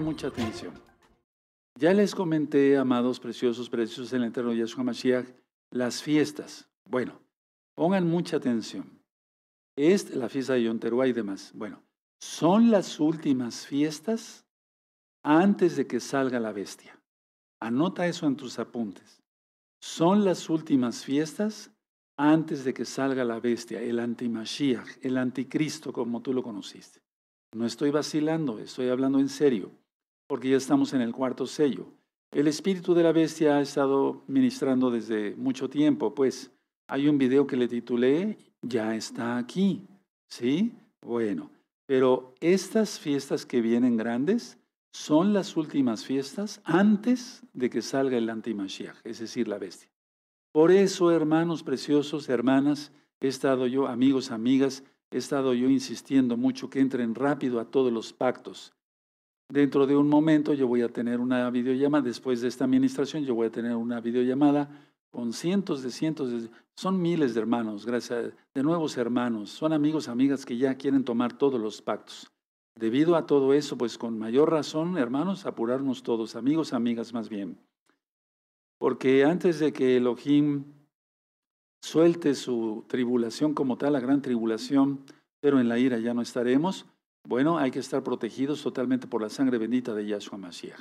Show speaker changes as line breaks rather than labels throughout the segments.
mucha atención. Ya les comenté, amados, preciosos, preciosos en el eterno Yeshua Mashiach, las fiestas. Bueno, pongan mucha atención. Es la fiesta de Yonteruá y demás. Bueno, son las últimas fiestas antes de que salga la bestia. Anota eso en tus apuntes. Son las últimas fiestas antes de que salga la bestia, el antimashiach, el anticristo como tú lo conociste. No estoy vacilando, estoy hablando en serio porque ya estamos en el cuarto sello. El espíritu de la bestia ha estado ministrando desde mucho tiempo, pues hay un video que le titulé Ya está aquí, ¿sí? Bueno, pero estas fiestas que vienen grandes son las últimas fiestas antes de que salga el antimashiach, es decir, la bestia. Por eso, hermanos preciosos, hermanas, he estado yo, amigos, amigas, he estado yo insistiendo mucho que entren rápido a todos los pactos. Dentro de un momento yo voy a tener una videollamada, después de esta administración yo voy a tener una videollamada con cientos de cientos, de, son miles de hermanos, gracias, de nuevos hermanos, son amigos, amigas que ya quieren tomar todos los pactos. Debido a todo eso, pues con mayor razón, hermanos, apurarnos todos, amigos, amigas más bien. Porque antes de que Elohim suelte su tribulación como tal, la gran tribulación, pero en la ira ya no estaremos, bueno, hay que estar protegidos totalmente por la sangre bendita de Yahshua Mashiach.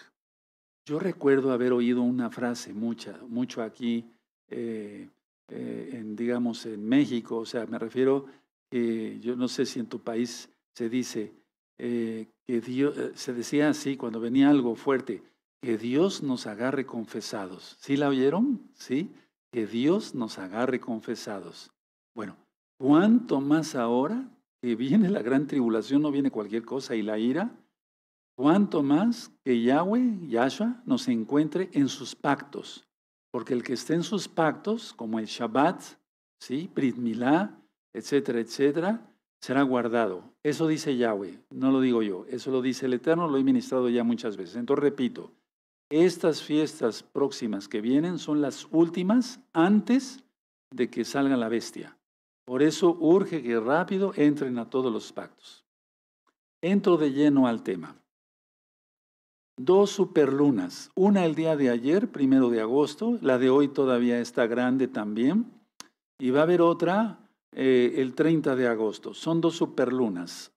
Yo recuerdo haber oído una frase mucha, mucho aquí, eh, eh, en, digamos, en México, o sea, me refiero, que yo no sé si en tu país se dice, eh, que se decía así cuando venía algo fuerte, que Dios nos agarre confesados. ¿Sí la oyeron? Sí, que Dios nos agarre confesados. Bueno, ¿cuánto más ahora que viene la gran tribulación, no viene cualquier cosa, y la ira, cuanto más que Yahweh, Yahshua, nos encuentre en sus pactos. Porque el que esté en sus pactos, como el Shabbat, ¿sí? Brit etcétera, etcétera, será guardado. Eso dice Yahweh, no lo digo yo, eso lo dice el Eterno, lo he ministrado ya muchas veces. Entonces repito, estas fiestas próximas que vienen son las últimas antes de que salga la bestia. Por eso urge que rápido entren a todos los pactos. Entro de lleno al tema. Dos superlunas, una el día de ayer, primero de agosto, la de hoy todavía está grande también, y va a haber otra eh, el 30 de agosto. Son dos superlunas,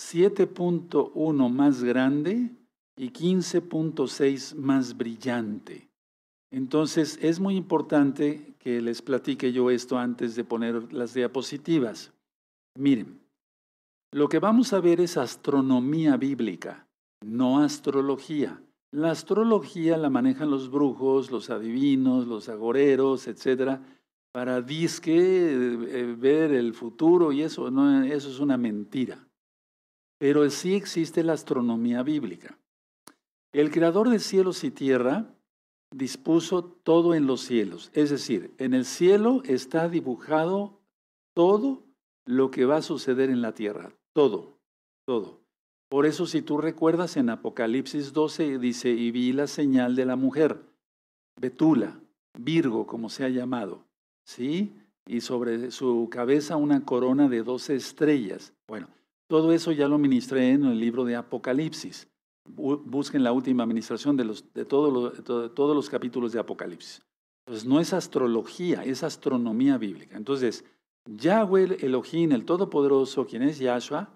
7.1 más grande y 15.6 más brillante. Entonces, es muy importante que les platique yo esto antes de poner las diapositivas. Miren, lo que vamos a ver es astronomía bíblica, no astrología. La astrología la manejan los brujos, los adivinos, los agoreros, etcétera, para disque eh, eh, ver el futuro y eso, eso es una mentira. Pero sí existe la astronomía bíblica. El creador de cielos y tierra dispuso todo en los cielos. Es decir, en el cielo está dibujado todo lo que va a suceder en la tierra. Todo, todo. Por eso si tú recuerdas en Apocalipsis 12 dice, y vi la señal de la mujer, Betula, Virgo, como se ha llamado, ¿sí? Y sobre su cabeza una corona de doce estrellas. Bueno, todo eso ya lo ministré en el libro de Apocalipsis. Busquen la última administración de, todos los capítulos de Apocalipsis. Entonces, no es astrología, es astronomía bíblica. Entonces, Yahweh Elohim, el Todopoderoso, quien es Yahshua,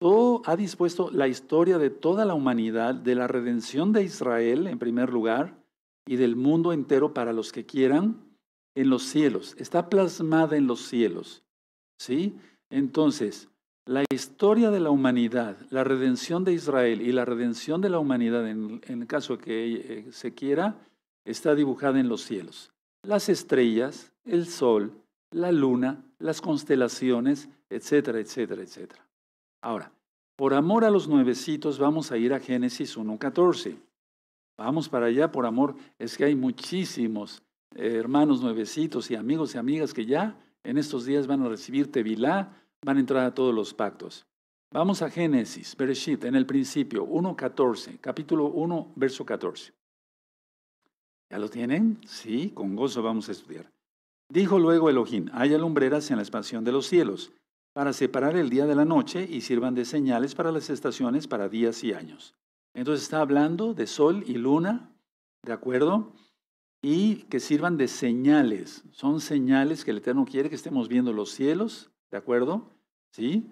todo, ha dispuesto la historia de toda la humanidad, de la redención de Israel, en primer lugar, y del mundo entero para los que quieran, en los cielos. Está plasmada en los cielos. ¿Sí? Entonces, la historia de la humanidad, la redención de Israel y la redención de la humanidad, en, el caso que eh, se quiera, está dibujada en los cielos. Las estrellas, el sol, la luna, las constelaciones, etcétera, etcétera, etcétera. Ahora, por amor a los nuevecitos, vamos a ir a Génesis 1.14. Vamos para allá, por amor, es que hay muchísimos eh, hermanos nuevecitos y amigos y amigas que ya en estos días van a recibir Tevilá, van a entrar a todos los pactos. Vamos a Génesis, Bereshit, en el principio, 1.14, capítulo 1, verso 14. ¿Ya lo tienen? Sí, con gozo vamos a estudiar. Dijo luego Elohim, haya lumbreras en la expansión de los cielos, para separar el día de la noche y sirvan de señales para las estaciones, para días y años. Entonces está hablando de sol y luna, ¿de acuerdo? Y que sirvan de señales. Son señales que el Eterno quiere que estemos viendo los cielos, ¿de acuerdo? ¿sí?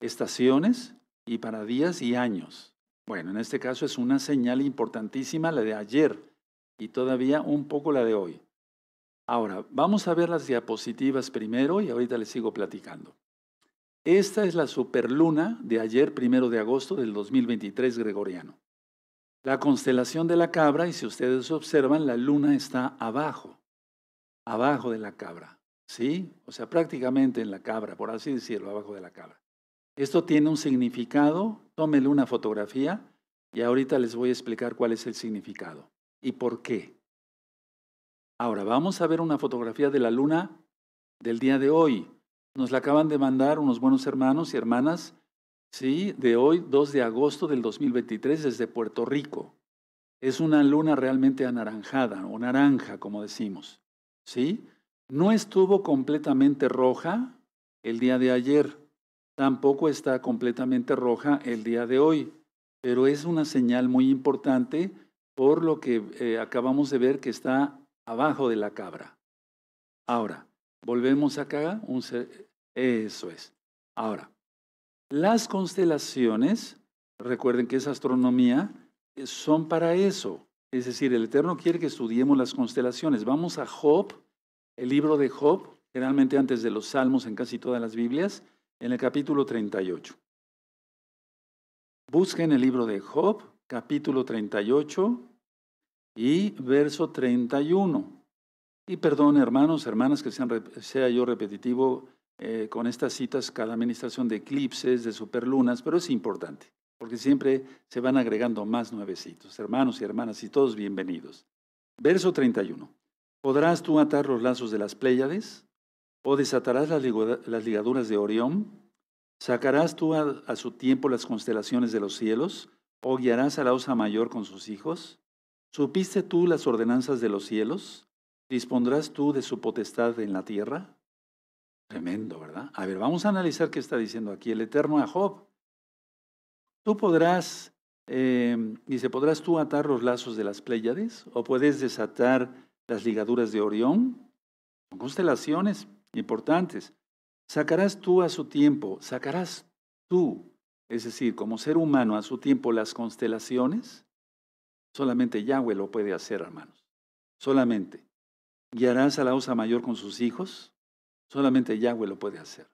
Estaciones y para días y años. Bueno, en este caso es una señal importantísima la de ayer y todavía un poco la de hoy. Ahora, vamos a ver las diapositivas primero y ahorita les sigo platicando. Esta es la superluna de ayer, primero de agosto del 2023 gregoriano. La constelación de la cabra, y si ustedes observan, la luna está abajo, abajo de la cabra. ¿sí? O sea, prácticamente en la cabra, por así decirlo, abajo de la cabra. Esto tiene un significado, tómele una fotografía y ahorita les voy a explicar cuál es el significado y por qué. Ahora, vamos a ver una fotografía de la luna del día de hoy. Nos la acaban de mandar unos buenos hermanos y hermanas, ¿sí? De hoy, 2 de agosto del 2023, desde Puerto Rico. Es una luna realmente anaranjada o naranja, como decimos, ¿sí? No estuvo completamente roja el día de ayer, tampoco está completamente roja el día de hoy, pero es una señal muy importante por lo que eh, acabamos de ver que está abajo de la cabra. Ahora, volvemos acá. Eso es. Ahora, las constelaciones, recuerden que es astronomía, son para eso. Es decir, el Eterno quiere que estudiemos las constelaciones. Vamos a Job el libro de Job, generalmente antes de los Salmos en casi todas las Biblias, en el capítulo 38. Busquen el libro de Job, capítulo 38 y verso 31. Y perdón, hermanos, hermanas, que sea yo repetitivo eh, con estas citas cada administración de eclipses, de superlunas, pero es importante, porque siempre se van agregando más nuevecitos. Hermanos y hermanas, y todos bienvenidos. Verso 31. ¿Podrás tú atar los lazos de las Pléyades? ¿O desatarás las, ligaduras de Orión? ¿Sacarás tú a, su tiempo las constelaciones de los cielos? ¿O guiarás a la osa mayor con sus hijos? ¿Supiste tú las ordenanzas de los cielos? ¿Dispondrás tú de su potestad en la tierra? Tremendo, ¿verdad? A ver, vamos a analizar qué está diciendo aquí el Eterno a Job. Tú podrás, eh, dice, ¿podrás tú atar los lazos de las Pléyades? ¿O puedes desatar las ligaduras de Orión, constelaciones importantes. Sacarás tú a su tiempo, sacarás tú, es decir, como ser humano a su tiempo las constelaciones. Solamente Yahweh lo puede hacer, hermanos. Solamente. Guiarás a la osa mayor con sus hijos. Solamente Yahweh lo puede hacer.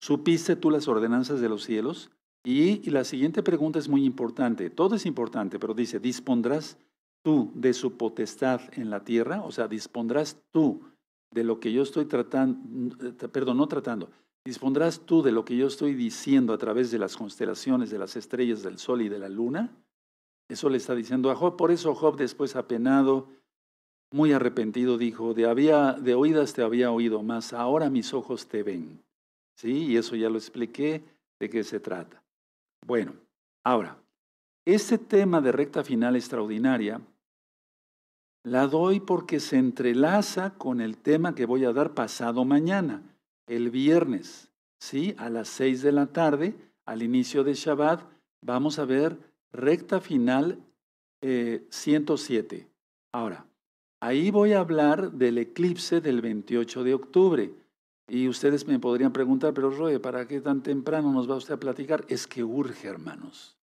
¿Supiste tú las ordenanzas de los cielos? y la siguiente pregunta es muy importante. Todo es importante, pero dice, dispondrás tú de su potestad en la tierra, o sea, dispondrás tú de lo que yo estoy tratando, eh, perdón, no tratando, dispondrás tú de lo que yo estoy diciendo a través de las constelaciones, de las estrellas, del sol y de la luna. Eso le está diciendo a Job. Por eso Job después apenado, muy arrepentido, dijo, de, había, de oídas te había oído, mas ahora mis ojos te ven. ¿Sí? Y eso ya lo expliqué de qué se trata. Bueno, ahora, este tema de recta final extraordinaria la doy porque se entrelaza con el tema que voy a dar pasado mañana, el viernes, ¿sí? A las seis de la tarde, al inicio de Shabbat, vamos a ver recta final 107. Eh, Ahora, ahí voy a hablar del eclipse del 28 de octubre. Y ustedes me podrían preguntar, pero Roe, ¿para qué tan temprano nos va usted a platicar? Es que urge, hermanos.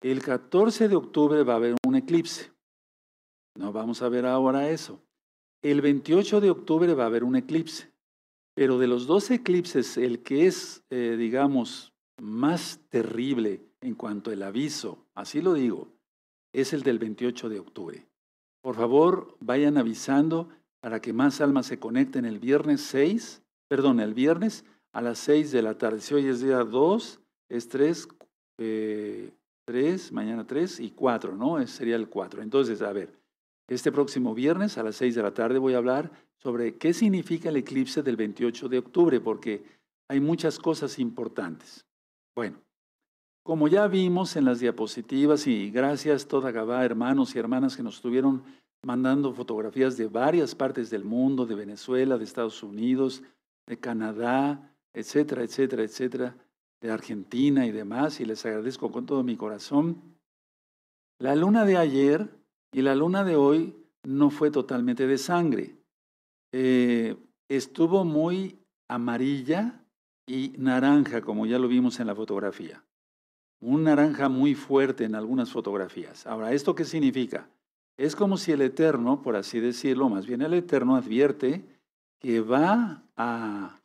El 14 de octubre va a haber un eclipse. No vamos a ver ahora eso. El 28 de octubre va a haber un eclipse, pero de los dos eclipses, el que es, eh, digamos, más terrible en cuanto al aviso, así lo digo, es el del 28 de octubre. Por favor, vayan avisando para que más almas se conecten el viernes 6, perdón, el viernes a las 6 de la tarde. Si hoy es día 2, es 3, 3 eh, mañana 3 y 4, ¿no? sería el 4. Entonces, a ver, este próximo viernes a las 6 de la tarde voy a hablar sobre qué significa el eclipse del 28 de octubre, porque hay muchas cosas importantes. Bueno, como ya vimos en las diapositivas, y gracias toda Gabá, hermanos y hermanas que nos estuvieron mandando fotografías de varias partes del mundo, de Venezuela, de Estados Unidos, de Canadá, etcétera, etcétera, etcétera, de Argentina y demás, y les agradezco con todo mi corazón. La luna de ayer, y la luna de hoy no fue totalmente de sangre. Eh, estuvo muy amarilla y naranja, como ya lo vimos en la fotografía. Un naranja muy fuerte en algunas fotografías. Ahora, ¿esto qué significa? Es como si el Eterno, por así decirlo, más bien el Eterno advierte que va a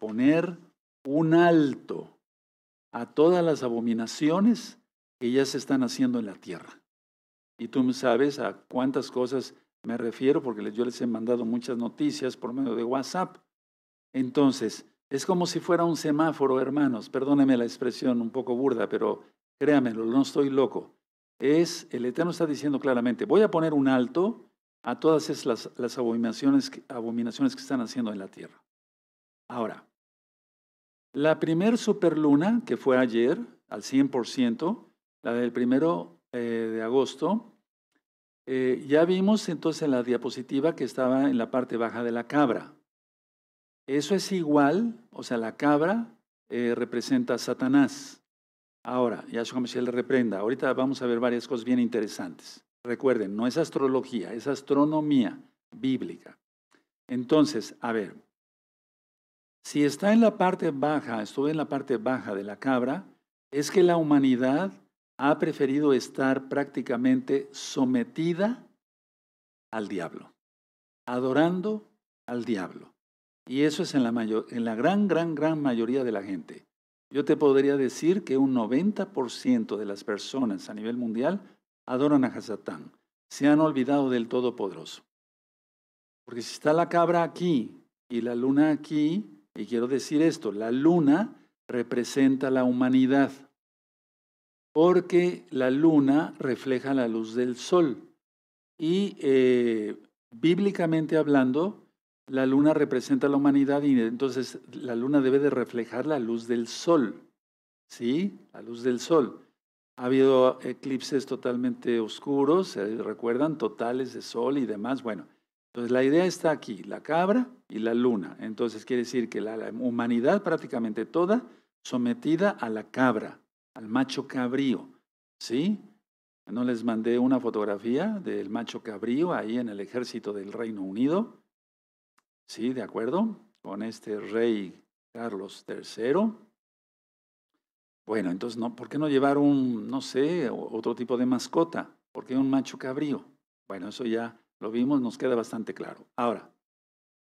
poner un alto a todas las abominaciones que ya se están haciendo en la tierra. Y tú sabes a cuántas cosas me refiero porque yo les he mandado muchas noticias por medio de WhatsApp. Entonces, es como si fuera un semáforo, hermanos. Perdóneme la expresión un poco burda, pero créamelo, no estoy loco. Es, el Eterno está diciendo claramente, voy a poner un alto a todas esas, las, abominaciones, abominaciones que están haciendo en la tierra. Ahora, la primer superluna, que fue ayer, al 100%, la del primero eh, de agosto, eh, ya vimos entonces en la diapositiva que estaba en la parte baja de la cabra. Eso es igual, o sea, la cabra eh, representa a Satanás. Ahora, ya ya se le reprenda. Ahorita vamos a ver varias cosas bien interesantes. Recuerden, no es astrología, es astronomía bíblica. Entonces, a ver, si está en la parte baja, estuve en la parte baja de la cabra, es que la humanidad ha preferido estar prácticamente sometida al diablo, adorando al diablo. Y eso es en la, en la gran, gran, gran mayoría de la gente. Yo te podría decir que un 90% de las personas a nivel mundial adoran a Hasatán. Se han olvidado del Todopoderoso. Porque si está la cabra aquí y la luna aquí, y quiero decir esto, la luna representa la humanidad porque la luna refleja la luz del sol. Y eh, bíblicamente hablando, la luna representa a la humanidad y entonces la luna debe de reflejar la luz del sol. ¿Sí? La luz del sol. Ha habido eclipses totalmente oscuros, se recuerdan, totales de sol y demás. Bueno, entonces la idea está aquí, la cabra y la luna. Entonces quiere decir que la humanidad prácticamente toda sometida a la cabra al macho cabrío, ¿sí? ¿No les mandé una fotografía del macho cabrío ahí en el ejército del Reino Unido? ¿Sí? ¿De acuerdo? Con este rey Carlos III. Bueno, entonces, no, ¿por qué no llevar un, no sé, otro tipo de mascota? ¿Por qué un macho cabrío? Bueno, eso ya lo vimos, nos queda bastante claro. Ahora,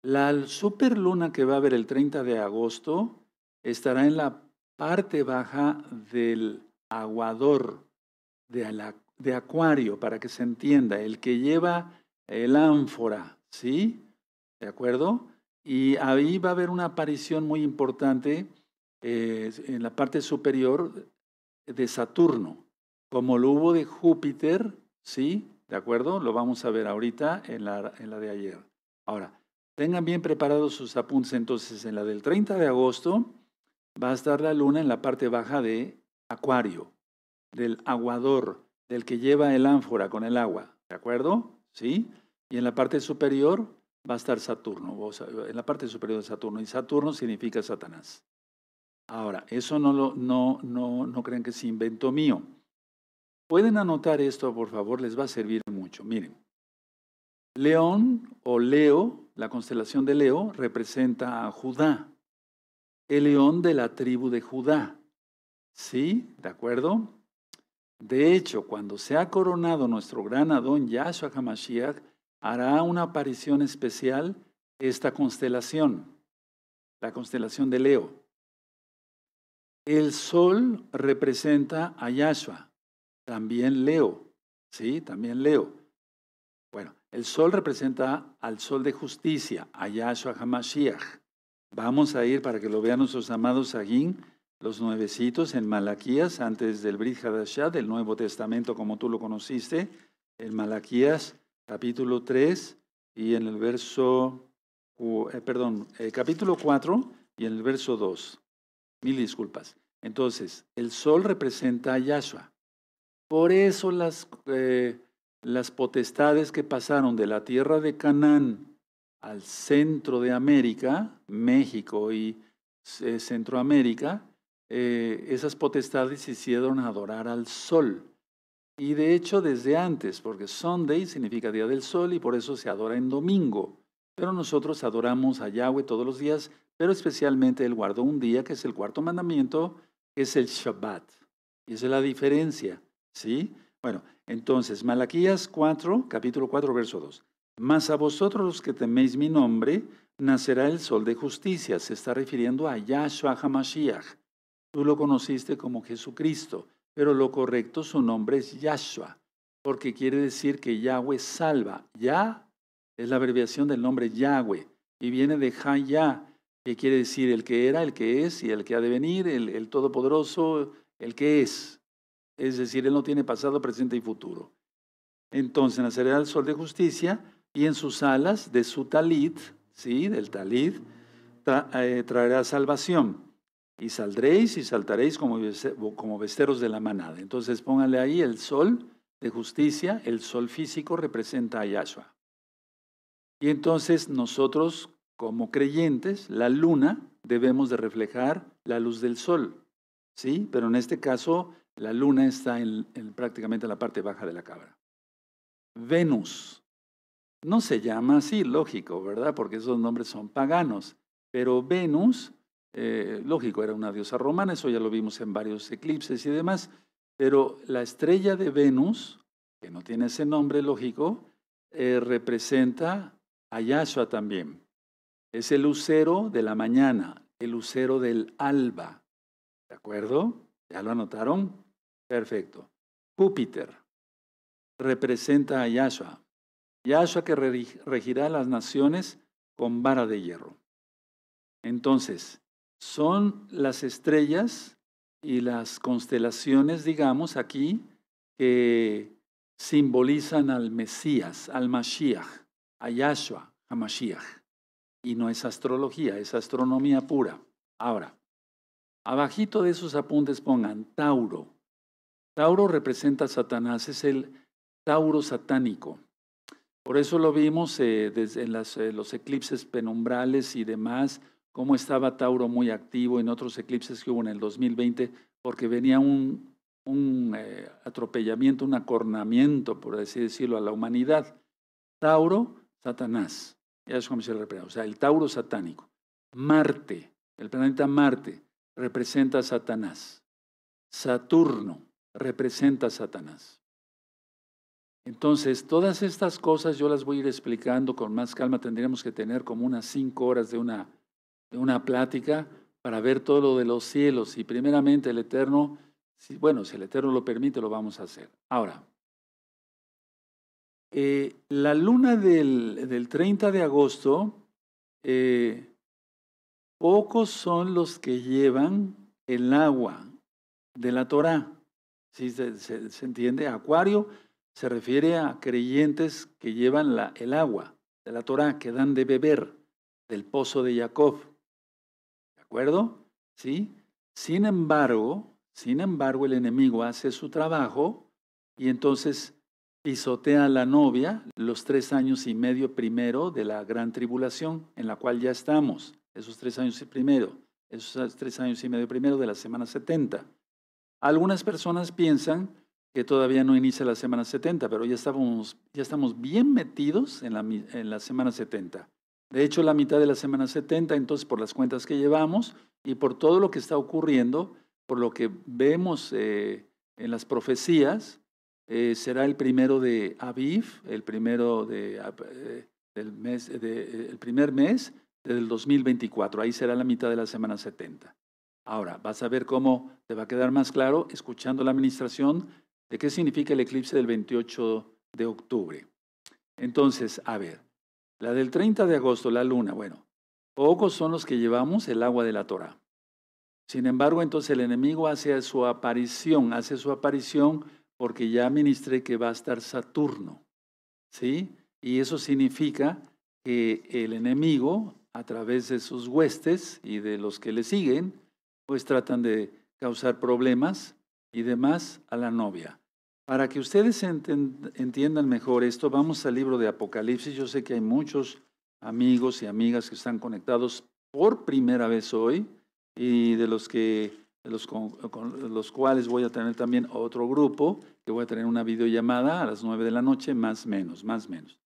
la superluna que va a haber el 30 de agosto estará en la parte baja del aguador de, acuario, para que se entienda, el que lleva el ánfora, ¿sí? ¿De acuerdo? Y ahí va a haber una aparición muy importante eh, en la parte superior de Saturno, como lo hubo de Júpiter, ¿sí? ¿De acuerdo? Lo vamos a ver ahorita en la, en la de ayer. Ahora, tengan bien preparados sus apuntes entonces en la del 30 de agosto va a estar la luna en la parte baja de Acuario, del aguador, del que lleva el ánfora con el agua, ¿de acuerdo? ¿Sí? Y en la parte superior va a estar Saturno, en la parte superior de Saturno, y Saturno significa Satanás. Ahora, eso no, lo, no, no, no crean que es invento mío. Pueden anotar esto, por favor, les va a servir mucho. Miren, León o Leo, la constelación de Leo, representa a Judá el león de la tribu de Judá. ¿Sí? ¿De acuerdo? De hecho, cuando sea coronado nuestro gran Adón Yahshua HaMashiach, hará una aparición especial esta constelación, la constelación de Leo. El sol representa a Yahshua, también Leo, ¿sí? También Leo. Bueno, el sol representa al sol de justicia, a Yahshua HaMashiach. Vamos a ir para que lo vean nuestros amados aguín, los nuevecitos en Malaquías, antes del Brit Hadashah, del Nuevo Testamento como tú lo conociste, en Malaquías capítulo 3 y en el verso, eh, perdón, eh, capítulo 4 y en el verso 2. Mil disculpas. Entonces, el sol representa a Yahshua. Por eso las, eh, las potestades que pasaron de la tierra de Canaán al centro de América, México y eh, Centroamérica, eh, esas potestades se hicieron adorar al sol. Y de hecho desde antes, porque Sunday significa día del sol y por eso se adora en domingo. Pero nosotros adoramos a Yahweh todos los días, pero especialmente Él guardó un día que es el cuarto mandamiento, que es el Shabbat. Y esa es la diferencia, ¿sí? Bueno, entonces, Malaquías 4, capítulo 4, verso 2. Mas a vosotros los que teméis mi nombre, nacerá el sol de justicia. Se está refiriendo a Yahshua HaMashiach. Tú lo conociste como Jesucristo, pero lo correcto, su nombre es Yahshua, porque quiere decir que Yahweh salva. Ya es la abreviación del nombre Yahweh y viene de ya que quiere decir el que era, el que es y el que ha de venir, el, el todopoderoso, el que es. Es decir, Él no tiene pasado, presente y futuro. Entonces nacerá el sol de justicia y en sus alas de su talit, ¿sí? Del talit, eh, traerá salvación. Y saldréis y saltaréis como, como besteros de la manada. Entonces póngale ahí el sol de justicia, el sol físico representa a Yahshua. Y entonces nosotros como creyentes, la luna, debemos de reflejar la luz del sol, ¿sí? Pero en este caso, la luna está en, en prácticamente la parte baja de la cabra. Venus, no se llama así, lógico, ¿verdad? Porque esos nombres son paganos. Pero Venus, eh, lógico, era una diosa romana, eso ya lo vimos en varios eclipses y demás. Pero la estrella de Venus, que no tiene ese nombre lógico, eh, representa a Yahshua también. Es el lucero de la mañana, el lucero del alba. ¿De acuerdo? ¿Ya lo anotaron? Perfecto. Júpiter representa a Yahshua. Yahshua que regirá las naciones con vara de hierro. Entonces, son las estrellas y las constelaciones, digamos, aquí, que simbolizan al Mesías, al Mashiach, a Yahshua, a Mashiach. Y no es astrología, es astronomía pura. Ahora, abajito de esos apuntes pongan Tauro. Tauro representa a Satanás, es el Tauro satánico. Por eso lo vimos eh, en eh, los eclipses penumbrales y demás, cómo estaba Tauro muy activo en otros eclipses que hubo en el 2020, porque venía un, eh, atropellamiento, un acornamiento, por así decirlo, a la humanidad. Tauro, Satanás. Ya es como se le O sea, el Tauro satánico. Marte, el planeta Marte, representa a Satanás. Saturno representa a Satanás. Entonces, todas estas cosas yo las voy a ir explicando con más calma. Tendríamos que tener como unas cinco horas de una, de una plática para ver todo lo de los cielos. Y primeramente el Eterno, bueno, si el Eterno lo permite, lo vamos a hacer. Ahora, eh, la luna del, del, 30 de agosto, eh, pocos son los que llevan el agua de la Torah. si se, se entiende? Acuario se refiere a creyentes que llevan la, el agua de la Torá, que dan de beber del pozo de Jacob. ¿De acuerdo? ¿Sí? Sin embargo, sin embargo, el enemigo hace su trabajo y entonces pisotea a la novia los tres años y medio primero de la gran tribulación en la cual ya estamos. Esos tres años y primero, esos tres años y medio primero de la semana 70. Algunas personas piensan que todavía no inicia la semana 70, pero ya, estábamos, ya estamos bien metidos en la, en la semana 70. De hecho, la mitad de la semana 70, entonces, por las cuentas que llevamos y por todo lo que está ocurriendo, por lo que vemos eh, en las profecías, eh, será el primero de Aviv, el primero de, eh, del mes, el primer mes del 2024. Ahí será la mitad de la semana 70. Ahora, vas a ver cómo te va a quedar más claro escuchando la administración de qué significa el eclipse del 28 de octubre. Entonces, a ver, la del 30 de agosto, la luna, bueno, pocos son los que llevamos el agua de la Torah. Sin embargo, entonces el enemigo hace su aparición, hace su aparición porque ya ministré que va a estar Saturno, ¿sí? Y eso significa que el enemigo, a través de sus huestes y de los que le siguen, pues tratan de causar problemas y demás a la novia. Para que ustedes entiendan mejor esto, vamos al libro de Apocalipsis. Yo sé que hay muchos amigos y amigas que están conectados por primera vez hoy y de los que los, cuales voy a tener también otro grupo, que voy a tener una videollamada a las nueve de la noche, más menos, más menos.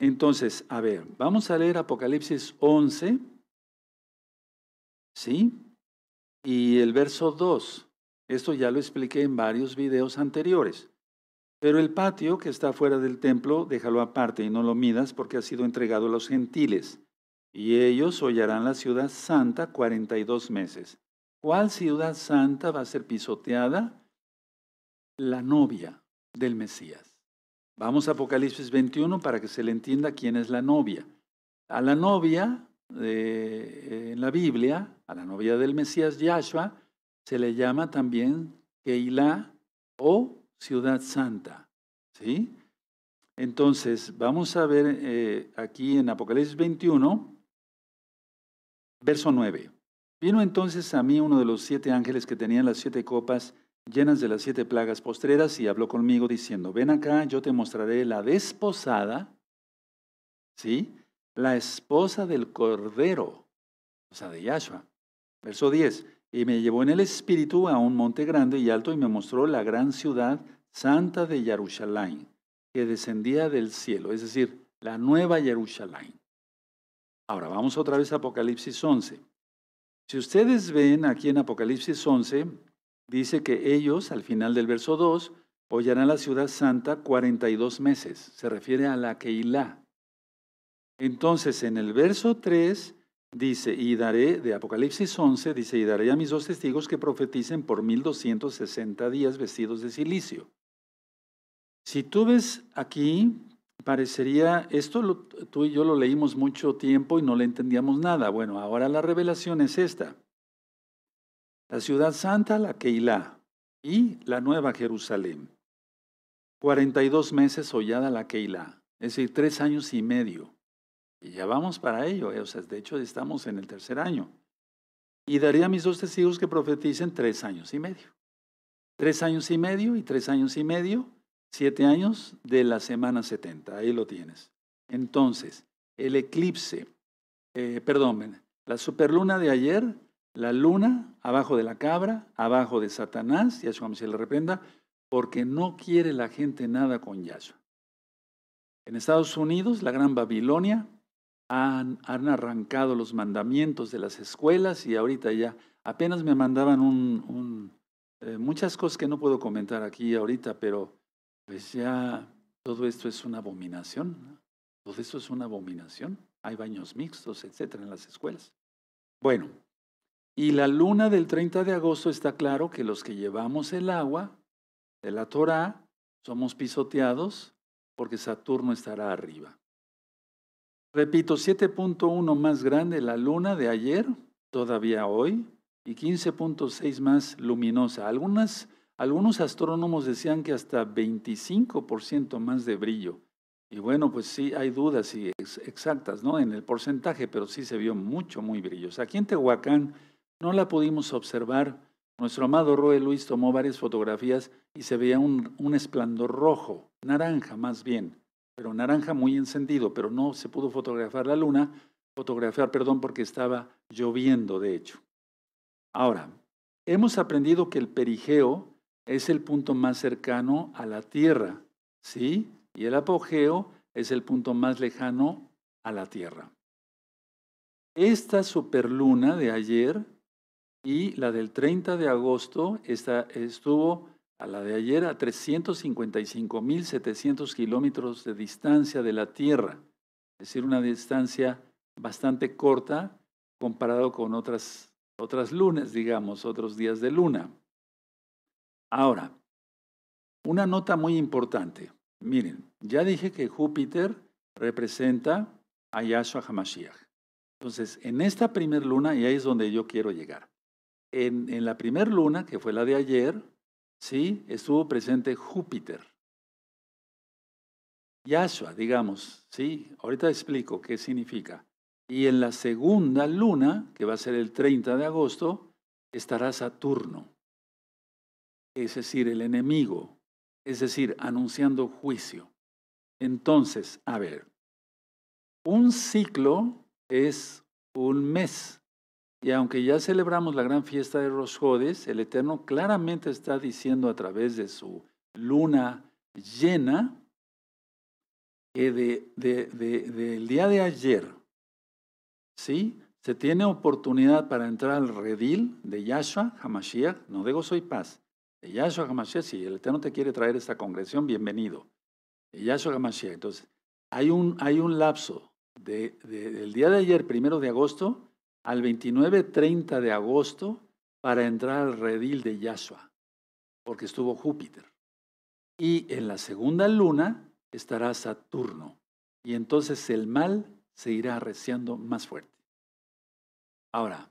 Entonces, a ver, vamos a leer Apocalipsis 11, ¿sí? Y el verso 2. Esto ya lo expliqué en varios videos anteriores. Pero el patio que está fuera del templo, déjalo aparte y no lo midas porque ha sido entregado a los gentiles. Y ellos hollarán la ciudad santa 42 meses. ¿Cuál ciudad santa va a ser pisoteada? La novia del Mesías. Vamos a Apocalipsis 21 para que se le entienda quién es la novia. A la novia en la Biblia, a la novia del Mesías Yahshua, se le llama también Keilah o Ciudad Santa. ¿sí? Entonces, vamos a ver eh, aquí en Apocalipsis 21, verso 9. Vino entonces a mí uno de los siete ángeles que tenían las siete copas llenas de las siete plagas postreras y habló conmigo diciendo, ven acá, yo te mostraré la desposada, ¿sí? La esposa del Cordero, o sea, de Yahshua. Verso 10. Y me llevó en el espíritu a un monte grande y alto y me mostró la gran ciudad santa de Jerusalén, que descendía del cielo, es decir, la nueva Jerusalén. Ahora vamos otra vez a Apocalipsis 11. Si ustedes ven aquí en Apocalipsis 11, dice que ellos, al final del verso 2, hollarán la ciudad santa 42 meses. Se refiere a la Keilah. Entonces, en el verso 3 Dice, y daré, de Apocalipsis 11, dice, y daré a mis dos testigos que profeticen por 1260 días vestidos de silicio. Si tú ves aquí, parecería, esto tú y yo lo leímos mucho tiempo y no le entendíamos nada. Bueno, ahora la revelación es esta. La ciudad santa, la Keilah, y la nueva Jerusalén. 42 meses hollada la Keilah, es decir, tres años y medio. Y ya vamos para ello, eh, sea, de hecho estamos en el tercer año. Y daría a mis dos testigos que profeticen tres años y medio. Tres años y medio y tres años y medio, siete años de la semana 70, ahí lo tienes. Entonces, el eclipse, eh, perdón, la superluna de ayer, la luna abajo de la cabra, abajo de Satanás, Yahshua se le reprenda, porque no quiere la gente nada con Yahshua. En Estados Unidos, la Gran Babilonia, han, arrancado los mandamientos de las escuelas y ahorita ya apenas me mandaban un, eh, muchas cosas que no puedo comentar aquí ahorita, pero pues ya todo esto es una abominación. Todo esto es una abominación. Hay baños mixtos, etcétera, en las escuelas. Bueno, y la luna del 30 de agosto está claro que los que llevamos el agua de la Torá somos pisoteados porque Saturno estará arriba. Repito, 7.1 más grande la luna de ayer, todavía hoy, y 15.6 más luminosa. Algunas, algunos astrónomos decían que hasta 25% más de brillo. Y bueno, pues sí, hay dudas exactas ¿no? en el porcentaje, pero sí se vio mucho, muy brilloso. Aquí en Tehuacán no la pudimos observar. Nuestro amado Roe Luis tomó varias fotografías y se veía un, un esplendor rojo, naranja más bien pero naranja muy encendido, pero no se pudo fotografiar la luna, fotografiar, perdón, porque estaba lloviendo, de hecho. Ahora, hemos aprendido que el perigeo es el punto más cercano a la Tierra, ¿sí? Y el apogeo es el punto más lejano a la Tierra. Esta superluna de ayer y la del 30 de agosto estuvo a la de ayer a 355.700 kilómetros de distancia de la Tierra, es decir, una distancia bastante corta comparado con otras, otras lunas, digamos, otros días de luna. Ahora, una nota muy importante. Miren, ya dije que Júpiter representa a Yahshua Hamashiach. Entonces, en esta primer luna, y ahí es donde yo quiero llegar. En, en la primer luna, que fue la de ayer, ¿sí? Estuvo presente Júpiter. Yahshua, digamos, ¿sí? Ahorita explico qué significa. Y en la segunda luna, que va a ser el 30 de agosto, estará Saturno, es decir, el enemigo, es decir, anunciando juicio. Entonces, a ver, un ciclo es un mes. Y aunque ya celebramos la gran fiesta de Rosjodes, el Eterno claramente está diciendo a través de su luna llena que del de, de, día de ayer, ¿sí? Se tiene oportunidad para entrar al redil de Yashua Hamashiach, no de soy paz, de Yahshua Hamashiach, si el Eterno te quiere traer esta congresión, bienvenido. Yahshua Hamashiach. Entonces, hay un, hay un lapso del día de ayer, primero de agosto, al 29-30 de agosto para entrar al redil de Yahshua, porque estuvo Júpiter. Y en la segunda luna estará Saturno, y entonces el mal se irá arreciando más fuerte. Ahora,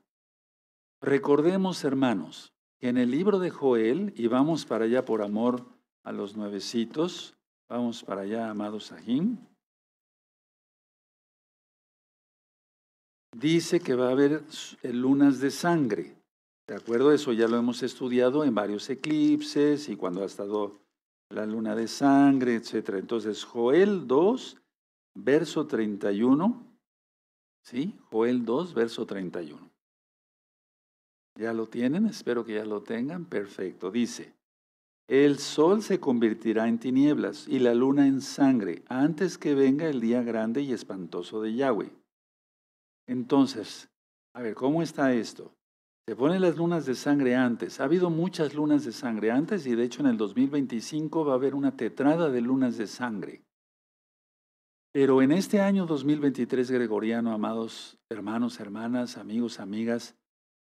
recordemos, hermanos, que en el libro de Joel, y vamos para allá por amor a los nuevecitos, vamos para allá, amados Sahim, dice que va a haber eh, lunas de sangre. ¿De acuerdo? Eso ya lo hemos estudiado en varios eclipses y cuando ha estado la luna de sangre, etc. Entonces, Joel 2, verso 31. ¿Sí? Joel 2, verso 31. ¿Ya lo tienen? Espero que ya lo tengan. Perfecto. Dice, el sol se convertirá en tinieblas y la luna en sangre antes que venga el día grande y espantoso de Yahweh. Entonces, a ver, ¿cómo está esto? Se ponen las lunas de sangre antes. Ha habido muchas lunas de sangre antes y de hecho en el 2025 va a haber una tetrada de lunas de sangre. Pero en este año 2023 gregoriano, amados hermanos, hermanas, amigos, amigas,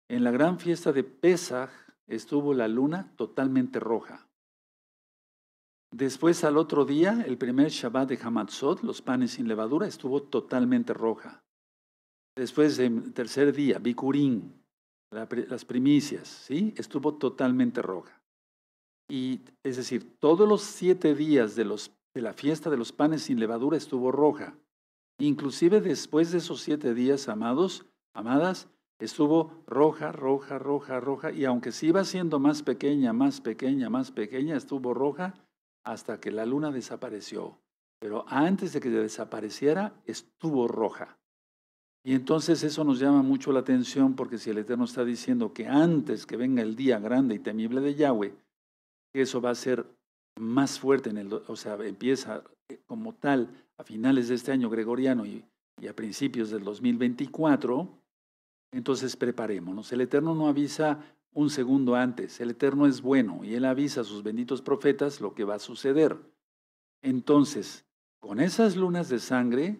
en la gran fiesta de Pesaj estuvo la luna totalmente roja. Después al otro día, el primer Shabbat de Hamatzot, los panes sin levadura, estuvo totalmente roja. Después, el tercer día, Bicurín, las primicias, ¿sí? Estuvo totalmente roja. Y es decir, todos los siete días de, de la fiesta de los panes sin levadura estuvo roja. Inclusive después de esos siete días, amados, amadas, estuvo roja, roja, roja, roja, y aunque se iba siendo más pequeña, más pequeña, más pequeña, estuvo roja hasta que la luna desapareció. Pero antes de que desapareciera, estuvo roja. Y entonces eso nos llama mucho la atención porque si el Eterno está diciendo que antes que venga el día grande y temible de Yahweh, eso va a ser más fuerte, en el, o sea, empieza eh, como tal a finales de este año gregoriano y, y a principios del 2024, entonces preparémonos. El Eterno no avisa un segundo antes, el Eterno es bueno y él avisa a sus benditos profetas lo que va a suceder. Entonces, con esas lunas de sangre,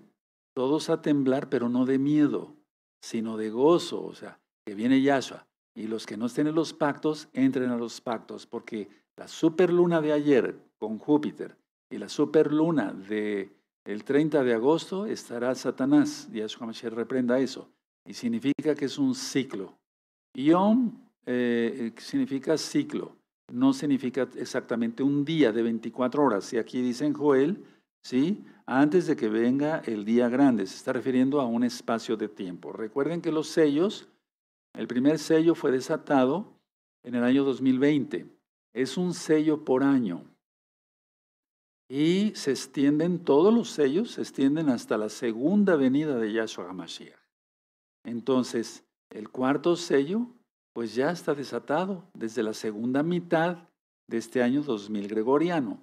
todos a temblar, pero no de miedo, sino de gozo, o sea, que viene Yahshua. Y los que no estén en los pactos, entren a los pactos, porque la superluna de ayer con Júpiter y la superluna de el 30 de agosto estará Satanás, Yahshua Mashiach reprenda eso, y significa que es un ciclo. Yom eh, eh, significa ciclo, no significa exactamente un día de 24 horas, y aquí dicen Joel ¿sí? Antes de que venga el día grande. Se está refiriendo a un espacio de tiempo. Recuerden que los sellos, el primer sello fue desatado en el año 2020. Es un sello por año. Y se extienden, todos los sellos se extienden hasta la segunda venida de Yahshua HaMashiach. Entonces, el cuarto sello, pues ya está desatado desde la segunda mitad de este año 2000 gregoriano.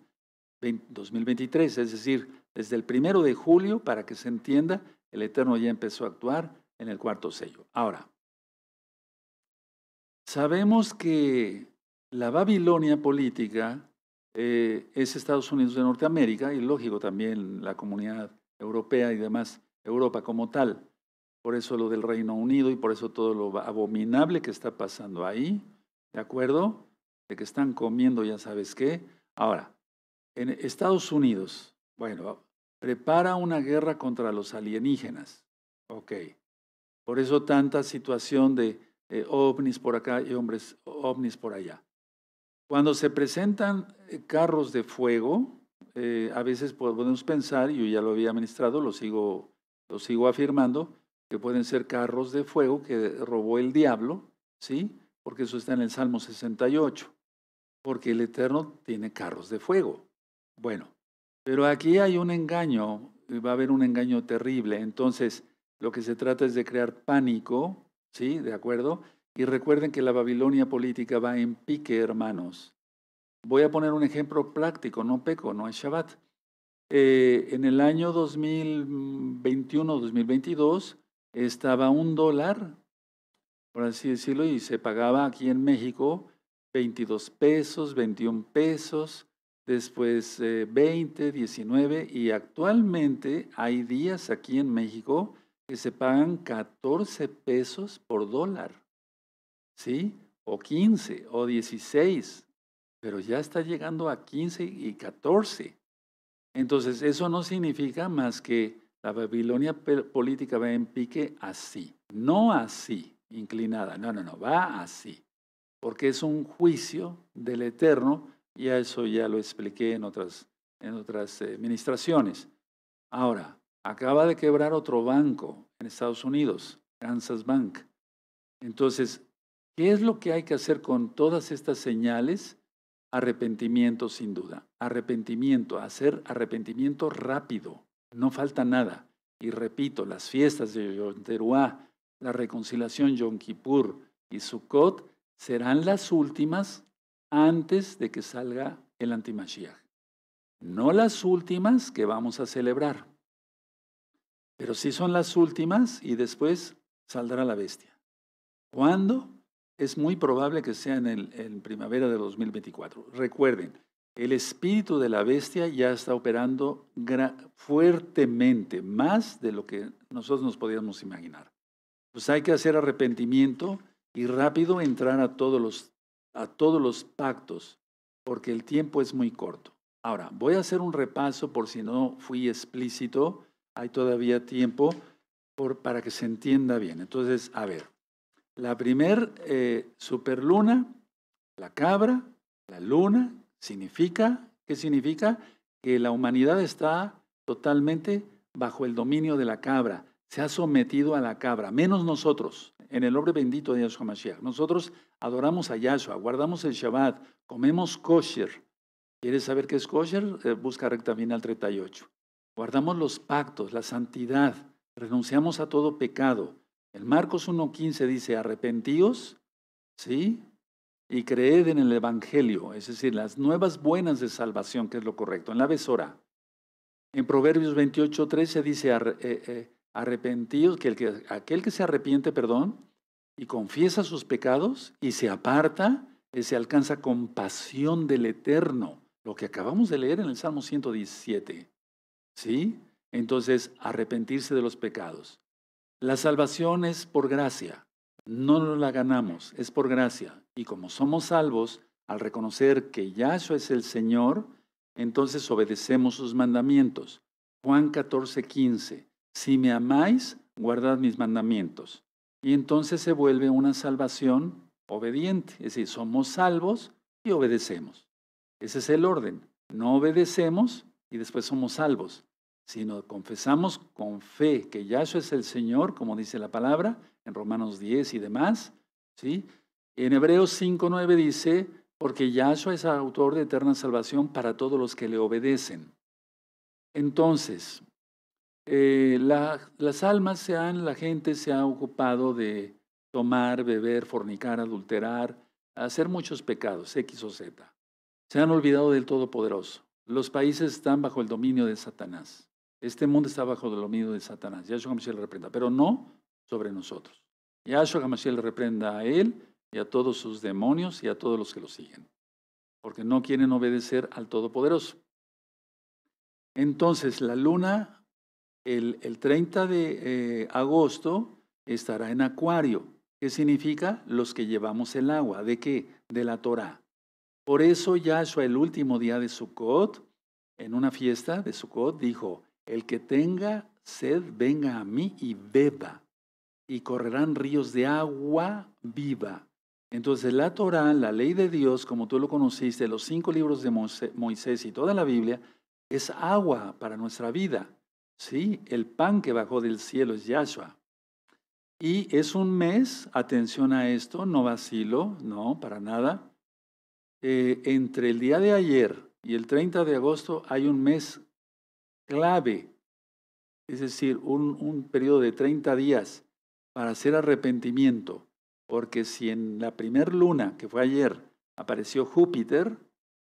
2023, es decir, desde el primero de julio, para que se entienda, el Eterno ya empezó a actuar en el cuarto sello. Ahora, sabemos que la Babilonia política eh, es Estados Unidos de Norteamérica y lógico también la comunidad europea y demás, Europa como tal. Por eso lo del Reino Unido y por eso todo lo abominable que está pasando ahí, ¿de acuerdo? De que están comiendo ya sabes qué. Ahora, en Estados Unidos, bueno, prepara una guerra contra los alienígenas. Ok. Por eso tanta situación de eh, ovnis por acá y hombres ovnis por allá. Cuando se presentan eh, carros de fuego, eh, a veces podemos pensar, yo ya lo había administrado, lo sigo, lo sigo afirmando, que pueden ser carros de fuego que robó el diablo, ¿sí? Porque eso está en el Salmo 68, porque el Eterno tiene carros de fuego. Bueno, pero aquí hay un engaño, eh, va a haber un engaño terrible. Entonces, lo que se trata es de crear pánico, ¿sí? ¿De acuerdo? Y recuerden que la Babilonia política va en pique, hermanos. Voy a poner un ejemplo práctico, no peco, no es Shabbat. Eh, en el año 2021-2022 estaba un dólar, por así decirlo, y se pagaba aquí en México 22 pesos, 21 pesos, después 20, eh, 19 y actualmente hay días aquí en México que se pagan 14 pesos por dólar, ¿sí? O 15 o 16, pero ya está llegando a 15 y 14. Entonces, eso no significa más que la Babilonia política va en pique así, no así, inclinada, no, no, no, va así, porque es un juicio del Eterno y eso ya lo expliqué en otras, en otras administraciones eh, Ahora, acaba de quebrar otro banco en Estados Unidos, Kansas Bank. Entonces, ¿qué es lo que hay que hacer con todas estas señales? Arrepentimiento, sin duda. Arrepentimiento, hacer arrepentimiento rápido. No falta nada. Y repito, las fiestas de Yonteruá, la reconciliación Yom Kippur y Sukkot serán las últimas antes de que salga el antimashiach. No las últimas que vamos a celebrar, pero sí son las últimas y después saldrá la bestia. ¿Cuándo? Es muy probable que sea en, el, en primavera de 2024. Recuerden, el espíritu de la bestia ya está operando fuertemente, más de lo que nosotros nos podíamos imaginar. Pues hay que hacer arrepentimiento y rápido entrar a todos los a todos los pactos, porque el tiempo es muy corto. Ahora, voy a hacer un repaso por si no fui explícito, hay todavía tiempo por, para que se entienda bien. Entonces, a ver, la primer eh, superluna, la cabra, la luna, significa, ¿qué significa? Que la humanidad está totalmente bajo el dominio de la cabra, se ha sometido a la cabra, menos nosotros, en el nombre bendito de Yahshua Nosotros adoramos a Yahshua, guardamos el Shabbat, comemos kosher. ¿Quieres saber qué es kosher? Eh, busca busca al 38. Guardamos los pactos, la santidad, renunciamos a todo pecado. El Marcos 1.15 dice, arrepentíos, ¿sí? Y creed en el Evangelio, es decir, las nuevas buenas de salvación, que es lo correcto, en la besora. En Proverbios 28.13 dice, eh, eh, arrepentíos, que aquel que se arrepiente, perdón, y confiesa sus pecados y se aparta, y se alcanza compasión del Eterno, lo que acabamos de leer en el Salmo 117. ¿Sí? Entonces, arrepentirse de los pecados. La salvación es por gracia, no la ganamos, es por gracia. Y como somos salvos, al reconocer que Yahshua es el Señor, entonces obedecemos sus mandamientos. Juan 14, 15. Si me amáis, guardad mis mandamientos. Y entonces se vuelve una salvación obediente. Es decir, somos salvos y obedecemos. Ese es el orden. No obedecemos y después somos salvos, sino confesamos con fe que Yahshua es el Señor, como dice la palabra en Romanos 10 y demás. ¿sí? En Hebreos 5.9 dice, porque Yahshua es autor de eterna salvación para todos los que le obedecen. Entonces, eh, las almas se han, la gente se ha ocupado de tomar, beber, fornicar, adulterar, hacer muchos pecados, X o Z. Se han olvidado del Todopoderoso. Los países están bajo el dominio de Satanás. Este mundo está bajo el dominio de Satanás. Yahshua HaMashiach le reprenda, pero no sobre nosotros. Yahshua HaMashiach le reprenda a él y a todos sus demonios y a todos los que lo siguen, porque no quieren obedecer al Todopoderoso. Entonces, la luna el, 30 de eh, agosto estará en Acuario. ¿Qué significa? Los que llevamos el agua. ¿De qué? De la Torá. Por eso Yahshua el último día de Sukkot, en una fiesta de Sukkot, dijo, el que tenga sed, venga a mí y beba, y correrán ríos de agua viva. Entonces la Torah, la ley de Dios, como tú lo conociste, los cinco libros de Moisés y toda la Biblia, es agua para nuestra vida. Sí, el pan que bajó del cielo es Yahshua. Y es un mes, atención a esto, no vacilo, no, para nada. Eh, entre el día de ayer y el 30 de agosto hay un mes clave, es decir, un, un periodo de 30 días para hacer arrepentimiento. Porque si en la primer luna, que fue ayer, apareció Júpiter,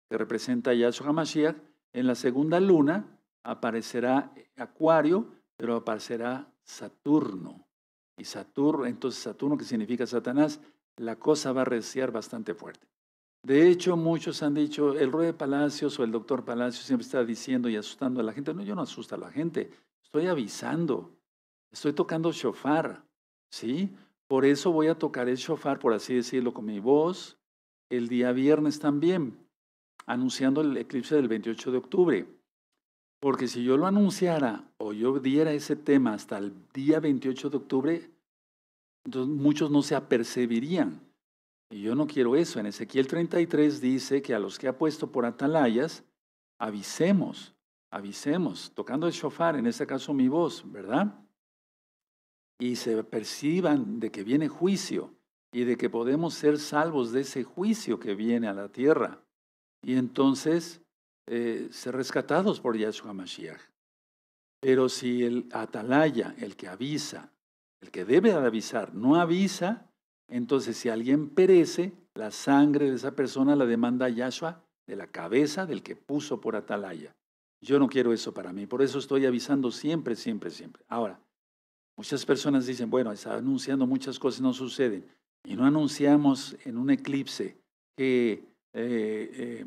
que representa a Yahshua Mashiach, en la segunda luna aparecerá Acuario, pero aparecerá Saturno. Y Saturno, entonces Saturno, que significa Satanás, la cosa va a resear bastante fuerte. De hecho, muchos han dicho, el rey de Palacios o el doctor Palacios siempre está diciendo y asustando a la gente. No, yo no asusto a la gente, estoy avisando, estoy tocando shofar, ¿sí? Por eso voy a tocar el shofar, por así decirlo, con mi voz, el día viernes también, anunciando el eclipse del 28 de octubre. Porque si yo lo anunciara o yo diera ese tema hasta el día 28 de octubre, muchos no se apercebirían. Y yo no quiero eso. En Ezequiel 33 dice que a los que ha puesto por atalayas, avisemos, avisemos, tocando el shofar, en este caso mi voz, ¿verdad? Y se perciban de que viene juicio y de que podemos ser salvos de ese juicio que viene a la tierra. Y entonces eh, ser rescatados por Yahshua Mashiach. Pero si el atalaya, el que avisa, el que debe avisar, no avisa, entonces si alguien perece, la sangre de esa persona la demanda Yahshua de la cabeza del que puso por atalaya. Yo no quiero eso para mí, por eso estoy avisando siempre, siempre, siempre. Ahora, muchas personas dicen, bueno, está anunciando muchas cosas, y no suceden. Y no anunciamos en un eclipse que eh, eh,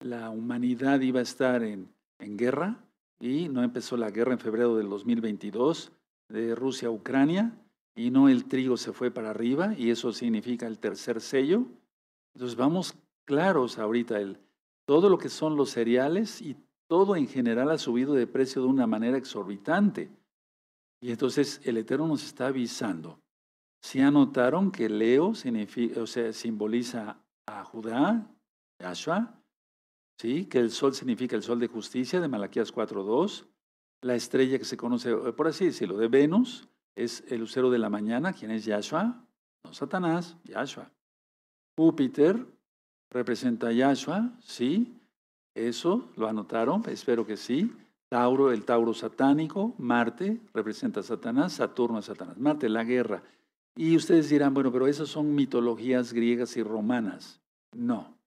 la humanidad iba a estar en, guerra y no empezó la guerra en febrero del 2022 de Rusia a Ucrania y no el trigo se fue para arriba y eso significa el tercer sello. Entonces vamos claros ahorita, el, todo lo que son los cereales y todo en general ha subido de precio de una manera exorbitante. Y entonces el Eterno nos está avisando. Si anotaron que Leo o sea, simboliza a Judá, Yahshua, ¿sí? que el sol significa el sol de justicia de Malaquías 4.2, la estrella que se conoce, eh, por así decirlo, de Venus, es el lucero de la mañana, ¿Quién es Yahshua, no Satanás, Yahshua. Júpiter representa a Yahshua, sí, eso lo anotaron, espero que sí. Tauro, el Tauro satánico, Marte representa a Satanás, Saturno a Satanás, Marte, la guerra. Y ustedes dirán, bueno, pero esas son mitologías griegas y romanas. No,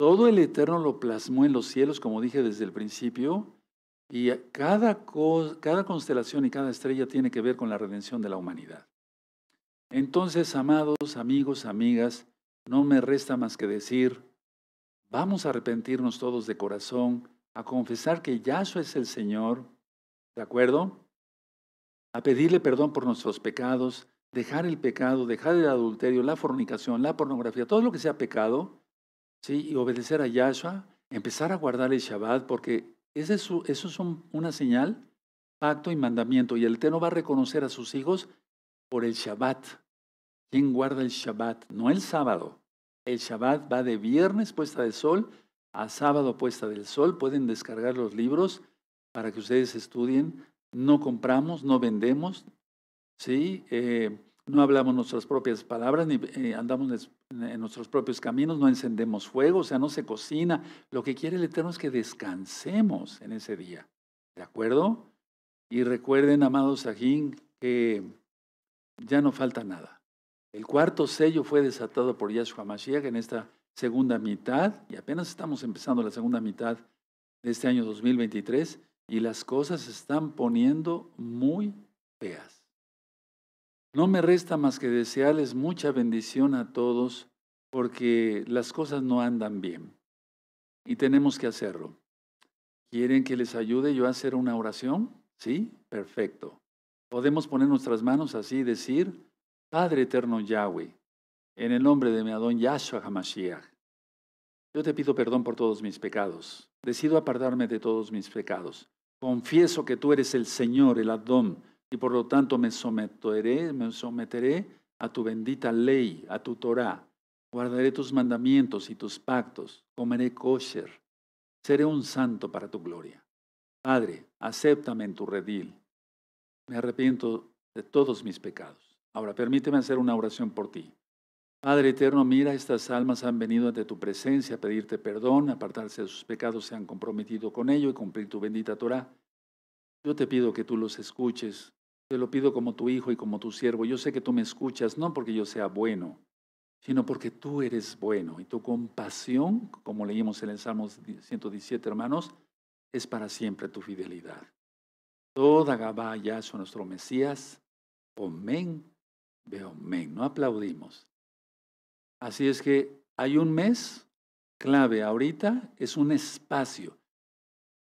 todo el Eterno lo plasmó en los cielos, como dije desde el principio, y cada, constelación y cada estrella tiene que ver con la redención de la humanidad. Entonces, amados, amigos, amigas, no me resta más que decir, vamos a arrepentirnos todos de corazón, a confesar que Yahshua es el Señor, ¿de acuerdo? A pedirle perdón por nuestros pecados, dejar el pecado, dejar el adulterio, la fornicación, la pornografía, todo lo que sea pecado, y obedecer a Yahshua, empezar a guardar el Shabbat, porque es, eso es una señal, pacto y mandamiento. Y el Teno va a reconocer a sus hijos por el Shabbat. ¿Quién guarda el Shabbat? No el sábado. El Shabbat va de viernes puesta del sol a sábado puesta del sol. Pueden descargar los libros para que ustedes estudien. No compramos, no vendemos, ¿sí? Eh, no hablamos nuestras propias palabras ni eh, andamos en nuestros propios caminos, no encendemos fuego, o sea, no se cocina. Lo que quiere el Eterno es que descansemos en ese día. ¿De acuerdo? Y recuerden, amados Sajín, que ya no falta nada. El cuarto sello fue desatado por Yahshua Mashiach en esta segunda mitad, y apenas estamos empezando la segunda mitad de este año 2023, y las cosas se están poniendo muy feas. No me resta más que desearles mucha bendición a todos porque las cosas no andan bien y tenemos que hacerlo. ¿Quieren que les ayude yo a hacer una oración? Sí, perfecto. Podemos poner nuestras manos así y decir, Padre eterno Yahweh, en el nombre de mi Adón Yahshua Hamashiach, yo te pido perdón por todos mis pecados. Decido apartarme de todos mis pecados. Confieso que tú eres el Señor, el Adón, y por lo tanto me someteré, me someteré a tu bendita ley, a tu Torah. Guardaré tus mandamientos y tus pactos, comeré kosher, seré un santo para tu gloria. Padre, acéptame en tu redil. Me arrepiento de todos mis pecados. Ahora permíteme hacer una oración por ti. Padre eterno, mira, estas almas han venido ante tu presencia a pedirte perdón, apartarse de sus pecados, se han comprometido con ello y cumplir tu bendita Torah. Yo te pido que tú los escuches, te lo pido como tu hijo y como tu siervo. Yo sé que tú me escuchas, no porque yo sea bueno, sino porque tú eres bueno y tu compasión, como leímos en el Salmo 117, hermanos, es para siempre tu fidelidad. Toda Gabá son nuestro Mesías, Omen, veo men, no aplaudimos. Así es que hay un mes clave ahorita, es un espacio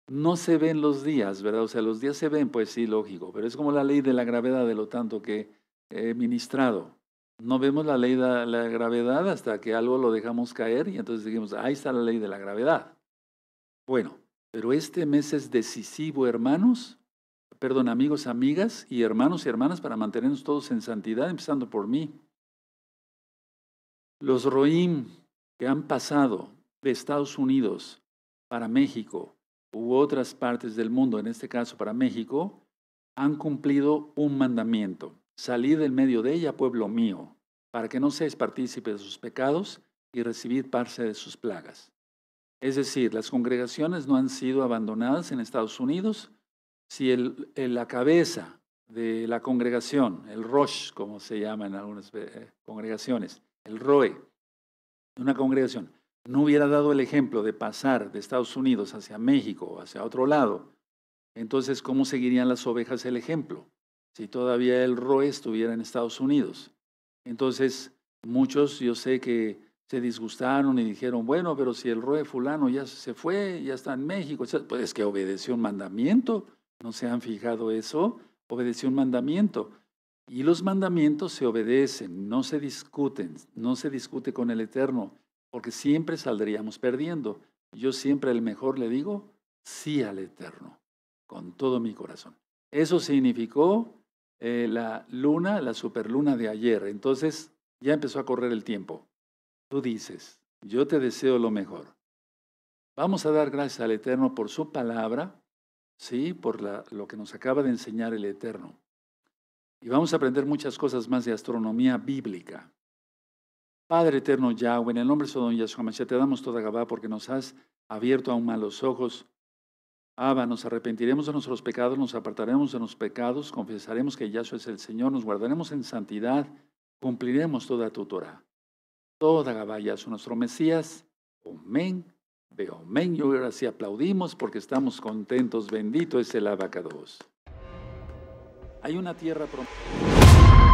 no se ven los días, ¿verdad? O sea, los días se ven, pues sí, lógico, pero es como la ley de la gravedad de lo tanto que he ministrado. No vemos la ley de la gravedad hasta que algo lo dejamos caer y entonces dijimos, ah, ahí está la ley de la gravedad. Bueno, pero este mes es decisivo, hermanos, perdón, amigos, amigas y hermanos y hermanas, para mantenernos todos en santidad, empezando por mí. Los Roim que han pasado de Estados Unidos para México, u otras partes del mundo, en este caso para México, han cumplido un mandamiento. Salid del medio de ella, pueblo mío, para que no seáis partícipes de sus pecados y recibid parte de sus plagas. Es decir, las congregaciones no han sido abandonadas en Estados Unidos. Si la cabeza de la congregación, el Roche, como se llama en algunas eh, congregaciones, el Roe, una congregación, no hubiera dado el ejemplo de pasar de Estados Unidos hacia México o hacia otro lado, entonces ¿cómo seguirían las ovejas el ejemplo? Si todavía el roe estuviera en Estados Unidos. Entonces, muchos yo sé que se disgustaron y dijeron, bueno, pero si el roe fulano ya se fue, ya está en México, pues es que obedeció un mandamiento, ¿no se han fijado eso? Obedeció un mandamiento. Y los mandamientos se obedecen, no se discuten, no se discute con el Eterno porque siempre saldríamos perdiendo. Yo siempre el mejor le digo sí al Eterno, con todo mi corazón. Eso significó eh, la luna, la superluna de ayer. Entonces ya empezó a correr el tiempo. Tú dices, yo te deseo lo mejor. Vamos a dar gracias al Eterno por su palabra, sí, por lo que nos acaba de enseñar el Eterno. Y vamos a aprender muchas cosas más de astronomía bíblica. Padre eterno Yahweh, en el nombre de don Yahshua Mashiach, te damos toda Gabá porque nos has abierto aún más los ojos. Abba, nos arrepentiremos de nuestros pecados, nos apartaremos de los pecados, confesaremos que Yahshua es el Señor, nos guardaremos en santidad, cumpliremos toda tu Torah. Toda Gabá, Yahshua, nuestro Mesías. Amén. Amén. Y ahora sí aplaudimos porque estamos contentos. Bendito es el abacados. Hay una tierra prometida.